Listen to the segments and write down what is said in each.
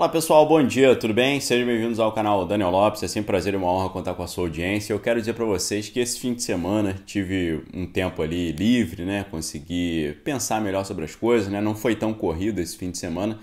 Olá pessoal, bom dia, tudo bem? Sejam bem-vindos ao canal Daniel Lopes, é sempre um prazer e uma honra contar com a sua audiência. Eu quero dizer para vocês que esse fim de semana tive um tempo ali livre, né? Consegui pensar melhor sobre as coisas, né? Não foi tão corrido esse fim de semana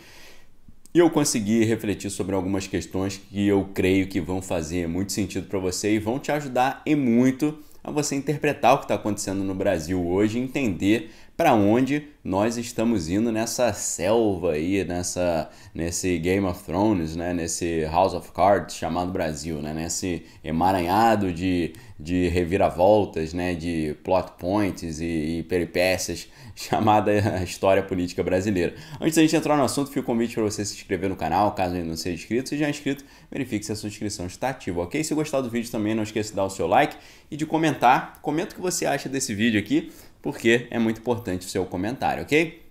e eu consegui refletir sobre algumas questões que eu creio que vão fazer muito sentido para você e vão te ajudar e muito a você interpretar o que está acontecendo no Brasil hoje, entender para onde nós estamos indo nessa selva aí, nessa, nesse Game of Thrones, né? nesse House of Cards chamado Brasil, né? nesse emaranhado de de reviravoltas, né, de plot points e, e peripécias chamada história política brasileira. Antes da gente entrar no assunto, fica o convite para você se inscrever no canal, caso ainda não seja inscrito. Se já é inscrito, verifique se a sua inscrição está ativa, ok? Se gostar do vídeo também, não esqueça de dar o seu like e de comentar. Comenta o que você acha desse vídeo aqui, porque é muito importante o seu comentário, ok?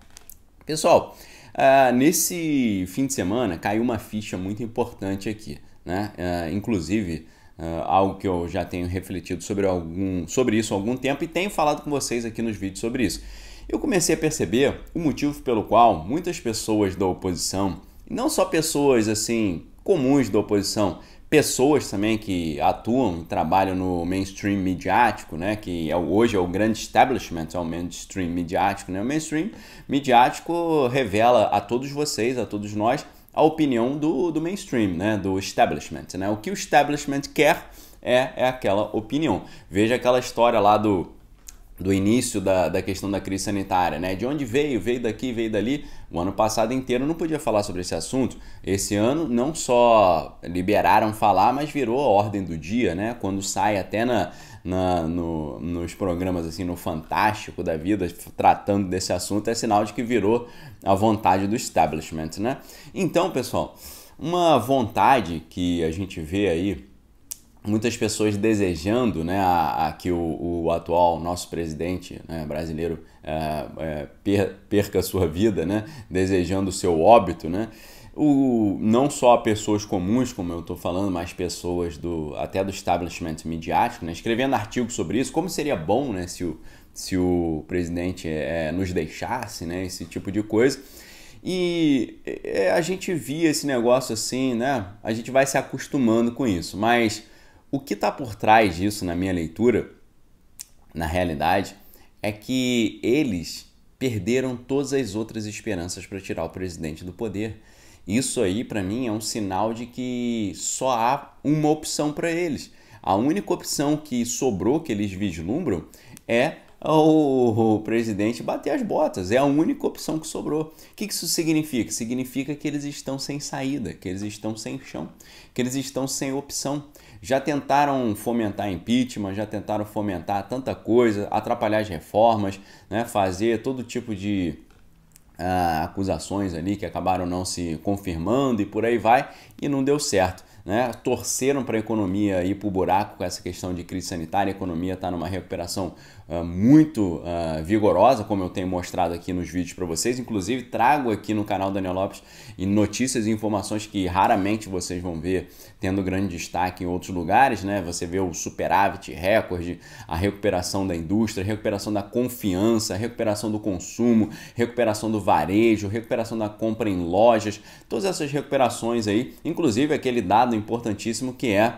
Pessoal, uh, nesse fim de semana caiu uma ficha muito importante aqui, né? Uh, inclusive Uh, algo que eu já tenho refletido sobre, algum, sobre isso há algum tempo e tenho falado com vocês aqui nos vídeos sobre isso. Eu comecei a perceber o motivo pelo qual muitas pessoas da oposição, não só pessoas assim comuns da oposição, pessoas também que atuam, trabalham no mainstream midiático, né, que é, hoje é o grande establishment, é o mainstream midiático, né? O mainstream midiático revela a todos vocês, a todos nós, a opinião do, do mainstream, né? do establishment. Né? O que o establishment quer é, é aquela opinião. Veja aquela história lá do do início da, da questão da crise sanitária, né? De onde veio, veio daqui, veio dali. O ano passado inteiro não podia falar sobre esse assunto. Esse ano não só liberaram falar, mas virou a ordem do dia, né? Quando sai até na, na no, nos programas assim, no Fantástico da Vida, tratando desse assunto, é sinal de que virou a vontade do establishment, né? Então, pessoal, uma vontade que a gente vê aí muitas pessoas desejando né, a, a que o, o, atual nosso presidente né, brasileiro é, é, perca a sua vida, né, desejando o seu óbito, né, o, não só pessoas comuns, como eu estou falando, mas pessoas do até do establishment midiático, né, escrevendo artigos sobre isso, como seria bom né, se, o, se o presidente é, é nos deixasse, né, esse tipo de coisa. E é, a gente via esse negócio assim, né? A gente vai se acostumando com isso, mas o que está por trás disso, na minha leitura, na realidade, é que eles perderam todas as outras esperanças para tirar o presidente do poder. Isso aí, para mim, é um sinal de que só há uma opção para eles. A única opção que sobrou, que eles vislumbram, é o presidente bater as botas. É a única opção que sobrou. O que isso significa? Significa que eles estão sem saída, que eles estão sem chão, que eles estão sem opção. Já tentaram fomentar impeachment, já tentaram fomentar tanta coisa, atrapalhar as reformas, né? fazer todo tipo de ah, acusações ali que acabaram não se confirmando e por aí vai, e não deu certo né, torceram para a economia ir para o buraco com essa questão de crise sanitária. A economia está numa recuperação uh, muito uh, vigorosa, como eu tenho mostrado aqui nos vídeos para vocês. Inclusive, trago aqui no canal Daniel Lopes notícias e informações que raramente vocês vão ver tendo grande destaque em outros lugares. Né? Você vê o superávit recorde, a recuperação da indústria, a recuperação da confiança, a recuperação do consumo, recuperação do varejo, recuperação da compra em lojas, todas essas recuperações aí, inclusive aquele dado importantíssimo que é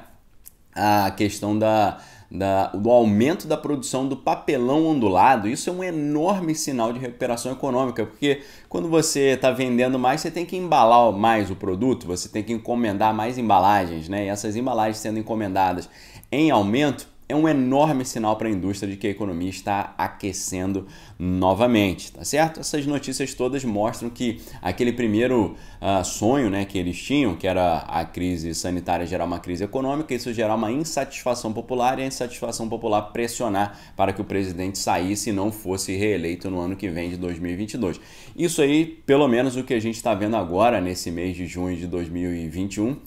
a questão da, da, do aumento da produção do papelão ondulado. Isso é um enorme sinal de recuperação econômica, porque quando você está vendendo mais, você tem que embalar mais o produto, você tem que encomendar mais embalagens, né? E essas embalagens sendo encomendadas em aumento, é um enorme sinal para a indústria de que a economia está aquecendo novamente, tá certo? Essas notícias todas mostram que aquele primeiro uh, sonho né, que eles tinham, que era a crise sanitária gerar uma crise econômica, isso gerar uma insatisfação popular e a insatisfação popular pressionar para que o presidente saísse e não fosse reeleito no ano que vem de 2022. Isso aí, pelo menos o que a gente está vendo agora nesse mês de junho de 2021,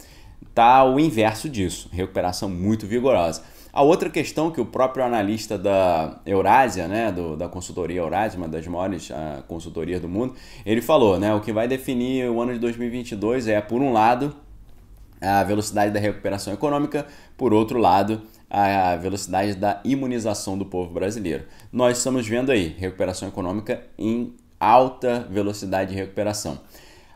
está o inverso disso, recuperação muito vigorosa. A outra questão que o próprio analista da Eurásia, né, do, da consultoria Eurásia, uma das maiores uh, consultorias do mundo, ele falou, né, o que vai definir o ano de 2022 é, por um lado, a velocidade da recuperação econômica, por outro lado, a velocidade da imunização do povo brasileiro. Nós estamos vendo aí recuperação econômica em alta velocidade de recuperação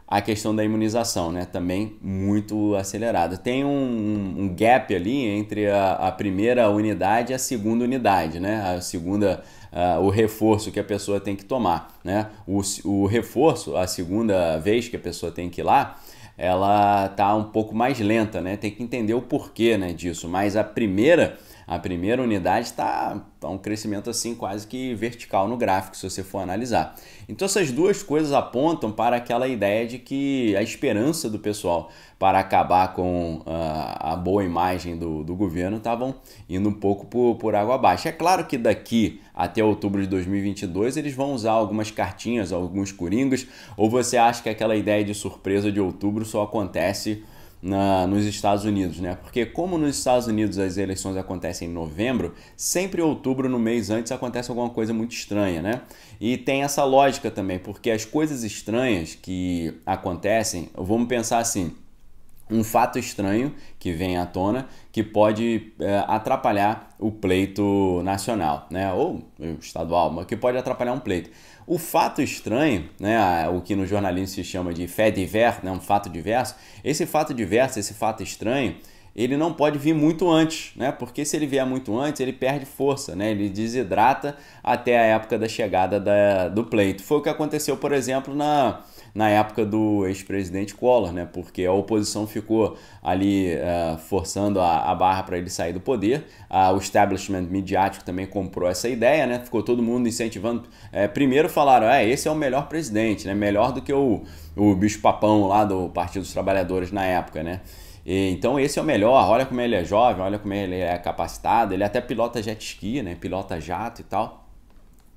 a questão da imunização, né? Também muito acelerada. Tem um, um, gap ali entre a, a, primeira unidade e a segunda unidade, né? A segunda, uh, o reforço que a pessoa tem que tomar, né? O, o reforço, a segunda vez que a pessoa tem que ir lá, ela tá um pouco mais lenta, né? Tem que entender o porquê, né, disso. Mas a primeira a primeira unidade está tá um crescimento assim quase que vertical no gráfico, se você for analisar. Então essas duas coisas apontam para aquela ideia de que a esperança do pessoal para acabar com uh, a boa imagem do, do governo estavam indo um pouco por, por água abaixo. É claro que daqui até outubro de 2022 eles vão usar algumas cartinhas, alguns coringas, ou você acha que aquela ideia de surpresa de outubro só acontece na, nos Estados Unidos, né? Porque como nos Estados Unidos as eleições acontecem em novembro, sempre em outubro, no mês antes, acontece alguma coisa muito estranha, né? E tem essa lógica também, porque as coisas estranhas que acontecem, vamos pensar assim, um fato estranho que vem à tona que pode é, atrapalhar o pleito nacional, né? Ou eh, estadual, mas que pode atrapalhar um pleito. O fato estranho, né, o que no jornalismo se chama de fé diverso, né, um fato diverso, esse fato diverso, esse fato estranho, ele não pode vir muito antes, né? Porque se ele vier muito antes, ele perde força, né? Ele desidrata até a época da chegada da, do pleito. Foi o que aconteceu, por exemplo, na na época do ex-presidente Collor, né? porque a oposição ficou ali uh, forçando a, a barra para ele sair do poder, uh, o establishment midiático também comprou essa ideia, né? ficou todo mundo incentivando. É, primeiro falaram, é, esse é o melhor presidente, né? melhor do que o, o bicho-papão lá do Partido dos Trabalhadores na época. né? então esse é o melhor, olha como ele é jovem, olha como ele é capacitado, ele até pilota jet ski, né? pilota jato e tal.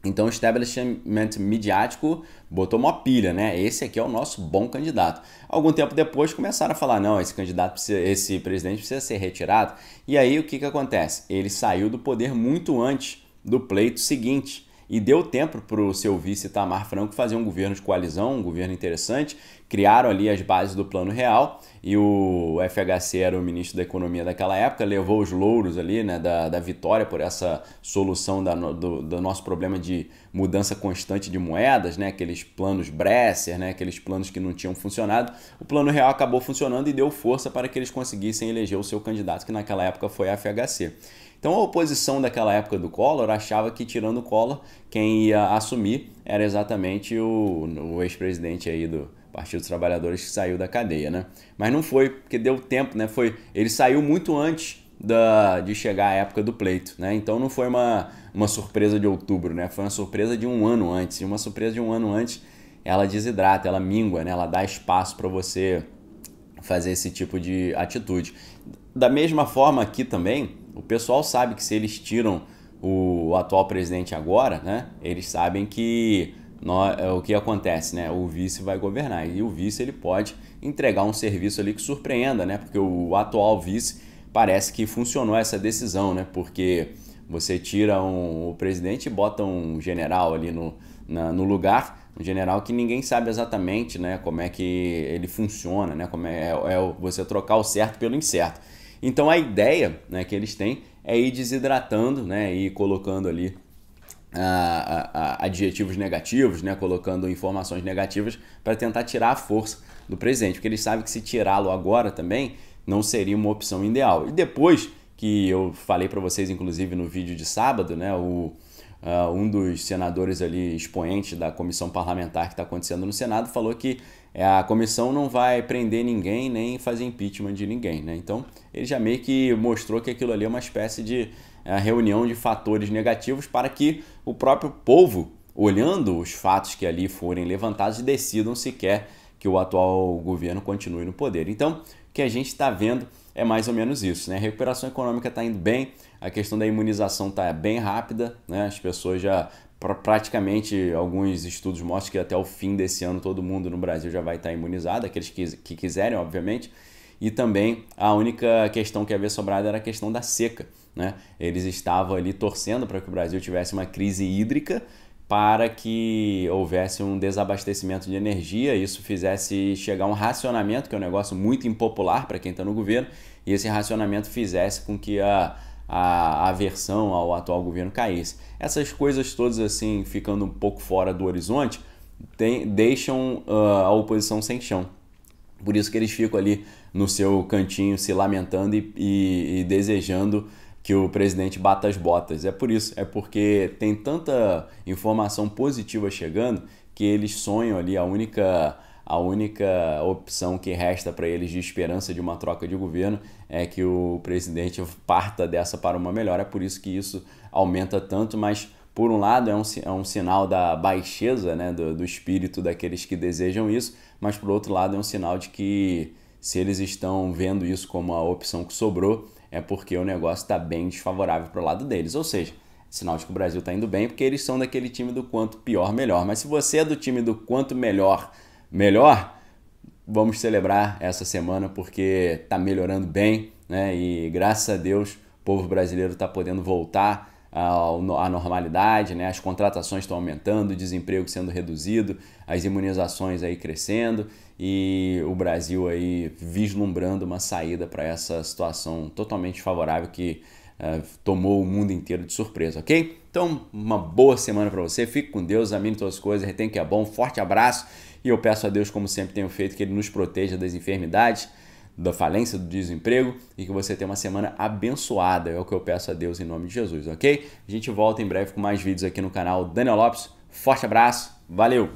Então o establishment midiático botou uma pilha, né? Esse aqui é o nosso bom candidato. Algum tempo depois começaram a falar: não, esse candidato, precisa, esse presidente precisa ser retirado. E aí o que, que acontece? Ele saiu do poder muito antes do pleito seguinte e deu tempo para o seu vice Tamar Franco fazer um governo de coalizão, um governo interessante. Criaram ali as bases do Plano Real e o FHC era o ministro da Economia daquela época, levou os louros ali né, da, da vitória por essa solução da, do, do nosso problema de mudança constante de moedas, né, aqueles planos Bresser, né, aqueles planos que não tinham funcionado. O Plano Real acabou funcionando e deu força para que eles conseguissem eleger o seu candidato, que naquela época foi a FHC. Então a oposição daquela época do Collor achava que tirando o Collor, quem ia assumir era exatamente o, o ex-presidente aí do Partido dos Trabalhadores que saiu da cadeia, né? Mas não foi, porque deu tempo, né? Foi, ele saiu muito antes da, de chegar a época do pleito, né? Então não foi uma, uma surpresa de outubro, né? Foi uma surpresa de um ano antes. E uma surpresa de um ano antes, ela desidrata, ela mingua, né? Ela dá espaço para você fazer esse tipo de atitude. Da mesma forma aqui também, o pessoal sabe que se eles tiram o atual presidente agora, né, eles sabem que nós, é, o que acontece, né? O vice vai governar e o vice ele pode entregar um serviço ali que surpreenda, né? Porque o atual vice parece que funcionou essa decisão, né? Porque você tira um, o presidente e bota um general ali no, na, no lugar, um general que ninguém sabe exatamente, né? Como é que ele funciona, né? Como é, é você trocar o certo pelo incerto. Então a ideia né, que eles têm é ir desidratando né, e colocando ali a, ah, a, ah, ah, adjetivos negativos, né, colocando informações negativas para tentar tirar a força do presente, porque eles sabem que se tirá-lo agora também não seria uma opção ideal. E depois que eu falei para vocês, inclusive no vídeo de sábado, né, o, Uh, um dos senadores ali, expoente da comissão parlamentar que está acontecendo no Senado, falou que é, a comissão não vai prender ninguém nem fazer impeachment de ninguém. Né? Então, ele já meio que mostrou que aquilo ali é uma espécie de uh, reunião de fatores negativos para que o próprio povo, olhando os fatos que ali forem levantados, decidam se quer que o atual governo continue no poder. Então, o que a gente está vendo é mais ou menos isso. Né? A recuperação econômica está indo bem, a questão da imunização está bem rápida, né? as pessoas já praticamente alguns estudos mostram que até o fim desse ano todo mundo no Brasil já vai estar tá imunizado, aqueles que, que quiserem, obviamente. E também a única questão que havia sobrado era a questão da seca. Né? Eles estavam ali torcendo para que o Brasil tivesse uma crise hídrica para que houvesse um desabastecimento de energia, isso fizesse chegar um racionamento, que é um negócio muito impopular para quem está no governo, e esse racionamento fizesse com que a, a aversão ao atual governo caísse. Essas coisas todas assim, ficando um pouco fora do horizonte, tem, deixam uh, a oposição sem chão. Por isso que eles ficam ali no seu cantinho se lamentando e, e, e desejando que o presidente bata as botas. É por isso, é porque tem tanta informação positiva chegando que eles sonham ali a única a única opção que resta para eles de esperança de uma troca de governo é que o presidente parta dessa para uma melhor. É por isso que isso aumenta tanto, mas por um lado é um, é um sinal da baixeza né, do, do espírito daqueles que desejam isso, mas por outro lado é um sinal de que se eles estão vendo isso como a opção que sobrou, é porque o negócio está bem desfavorável para o lado deles. Ou seja, é sinal de que o Brasil está indo bem, porque eles são daquele time do quanto pior, melhor. Mas se você é do time do quanto melhor melhor, vamos celebrar essa semana porque está melhorando bem, né? E graças a Deus o povo brasileiro está podendo voltar à normalidade, né? As contratações estão aumentando, o desemprego sendo reduzido, as imunizações aí crescendo e o Brasil aí vislumbrando uma saída para essa situação totalmente favorável que eh, tomou o mundo inteiro de surpresa, ok? Então, uma boa semana para você. Fique com Deus, amine todas as coisas, retém que é bom. Forte abraço e eu peço a Deus, como sempre tenho feito, que Ele nos proteja das enfermidades, da falência, do desemprego e que você tenha uma semana abençoada. É o que eu peço a Deus em nome de Jesus, ok? A gente volta em breve com mais vídeos aqui no canal Daniel Lopes. Forte abraço, valeu!